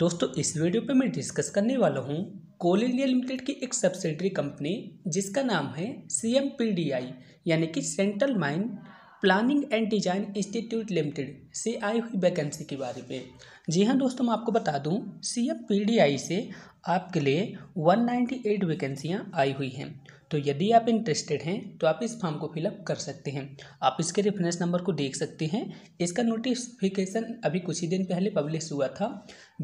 दोस्तों इस वीडियो पर मैं डिस्कस करने वाला हूँ कोल इंडिया लिमिटेड की एक सब्सिडरी कंपनी जिसका नाम है C M P D I यानी कि Central Mine Planning and Design Institute Limited से आई हुई वैकेंसी के बारे में जी हाँ दोस्तों मैं आपको बता दूं C F P D I से आपके लिए 198 वैकेंसियां आई हुई हैं तो यदि आप इंटरेस्टेड हैं तो आप इस फॉर्म को फिलअप कर सकते हैं आप इसके रेफरेंस नंबर को देख सकते हैं इसका नोटिफिकेशन अभी कुछ ही दिन पहले पब्लिश हुआ था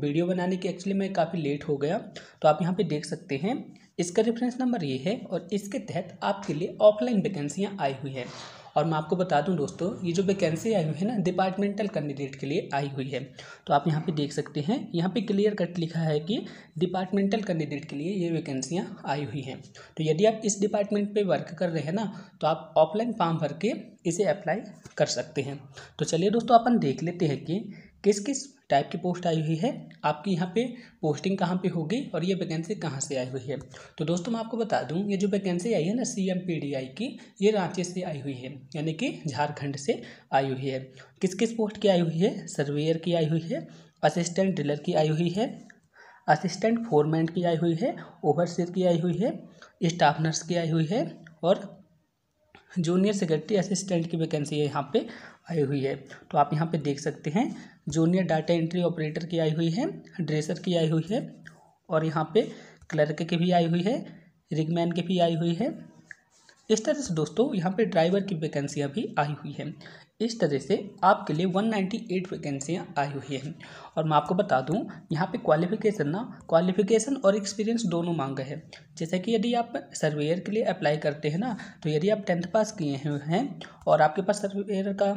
वीडियो बनाने के एक्चुअली मैं काफ़ी लेट हो गया तो आप यहाँ पे देख सकते हैं इसका रेफरेंस नंबर ये है और इसके तहत आपके लिए ऑफलाइन वैकेंसियाँ आई हुई हैं और मैं आपको बता दूं दोस्तों ये जो वैकेंसी आई हुई है ना डिपार्टमेंटल कैंडिडेट के लिए आई हुई है तो आप यहाँ पे देख सकते हैं यहाँ पे क्लियर कट लिखा है कि डिपार्टमेंटल कैंडिडेट के लिए ये वैकेंसियाँ आई हुई हैं तो यदि आप इस डिपार्टमेंट पर वर्क कर रहे हैं ना तो आप ऑफलाइन फॉर्म भर के इसे अप्लाई कर सकते हैं तो चलिए दोस्तों अपन देख लेते हैं कि किस किस टाइप की पोस्ट आई हुई है आपकी यहाँ पे पोस्टिंग कहाँ पे होगी और ये वैकेंसी कहाँ से आई हुई है तो दोस्तों मैं आपको बता दूँ ये जो वैकेंसी आई है ना C M P D I की ये रांची से आई हुई है यानी कि झारखंड से आई हुई है किस किस पोस्ट की आई हुई है सर्वेयर की आई हुई है असिस्टेंट डीलर की आई हुई है असिस्टेंट फोरमैन की आई हुई है ओवरसीयर की आई हुई है स्टाफ नर्स की आई हुई है और जूनियर सेक्रेटरी असिस्टेंट की वैकेंसी यहाँ पे आई हुई है तो आप यहाँ पे देख सकते हैं जूनियर डाटा एंट्री ऑपरेटर की आई हुई है ड्रेसर की आई हुई है और यहाँ पे क्लर्क की भी आई हुई है रिगमैन की भी आई हुई है इस तरह से दोस्तों यहाँ पे ड्राइवर की वैकेंसियाँ भी आई हुई हैं इस तरह से आपके लिए 198 वैकेंसियाँ आई हुई हैं और मैं आपको बता दूँ यहाँ पे क्वालिफिकेशन ना क्वालिफिकेशन और एक्सपीरियंस दोनों मांगे हैं जैसे कि यदि आप सर्वेयर के लिए अप्लाई करते हैं ना तो यदि आप टेंथ पास किए हैं और आपके पास सर्वेयर का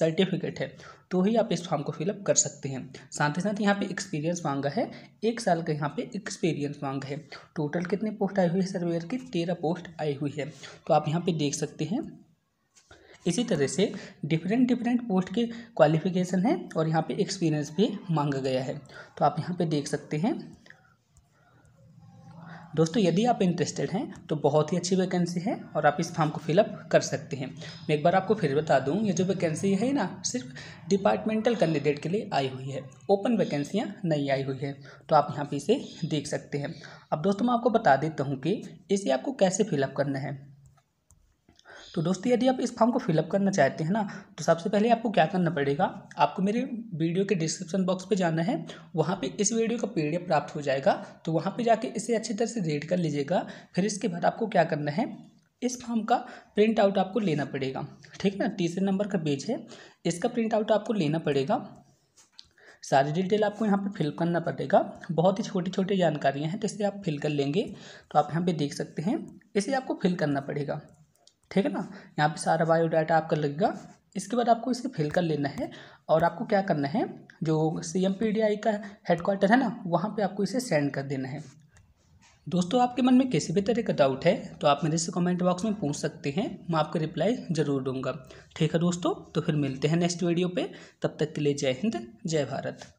सर्टिफिकेट है तो ही आप इस फॉर्म को फिलअप कर सकते हैं साथ ही साथ यहाँ पे एक्सपीरियंस मांगा है एक साल का यहाँ पे एक्सपीरियंस मांगा है टोटल कितने पोस्ट आई हुई है सर्वेयर की तेरह पोस्ट आई हुई है तो आप यहाँ पे देख सकते हैं इसी तरह से डिफरेंट डिफरेंट पोस्ट के क्वालिफिकेशन है और यहाँ पे एक्सपीरियंस भी मांगा गया है तो आप यहाँ पे देख सकते हैं दोस्तों यदि आप इंटरेस्टेड हैं तो बहुत ही अच्छी वैकेंसी है और आप इस फॉर्म को फिलअप कर सकते हैं मैं एक बार आपको फिर बता दूँ ये जो वैकेंसी है ना सिर्फ डिपार्टमेंटल कैंडिडेट के लिए आई हुई है ओपन वैकेंसियाँ नहीं आई हुई है तो आप यहाँ पर इसे देख सकते हैं अब दोस्तों मैं आपको बता देता हूँ कि इसे आपको कैसे फिलअप करना है तो दोस्तों यदि आप इस फॉर्म को फिलअप करना चाहते हैं ना तो सबसे पहले आपको क्या करना पड़ेगा आपको मेरे वीडियो के डिस्क्रिप्शन बॉक्स पे जाना है वहाँ पे इस वीडियो का पी प्राप्त हो जाएगा तो वहाँ पे जाके इसे अच्छी तरह से रीड कर लीजिएगा फिर इसके बाद आपको क्या करना है इस फॉर्म का प्रिंट आउट आपको लेना पड़ेगा ठीक है ना तीसरे नंबर का पेज है इसका प्रिंट आउट आपको लेना पड़ेगा सारी डिटेल आपको यहाँ पे फिल करना पड़ेगा बहुत ही छोटी छोटी जानकारियाँ हैं तो इसे आप फिल कर लेंगे तो आप यहाँ पे देख सकते हैं इसे आपको फिल करना पड़ेगा ठीक है ना यहाँ पे सारा बायोडाटा आपका लगेगा इसके बाद आपको इसे फिल कर लेना है और आपको क्या करना है जो C M P D I का हेडक्वार्टर है ना वहाँ पे आपको इसे सेंड कर देना है दोस्तों आपके मन में किसी भी तरह का डाउट है तो आप मेरे से कमेंट बॉक्स में पूछ सकते हैं मैं आपको रिप्लाई ज़रूर दूंगा ठीक है दोस्तों तो फिर मिलते हैं नेक्स्ट वीडियो पे तब तक के लिए जय हिंद जय भारत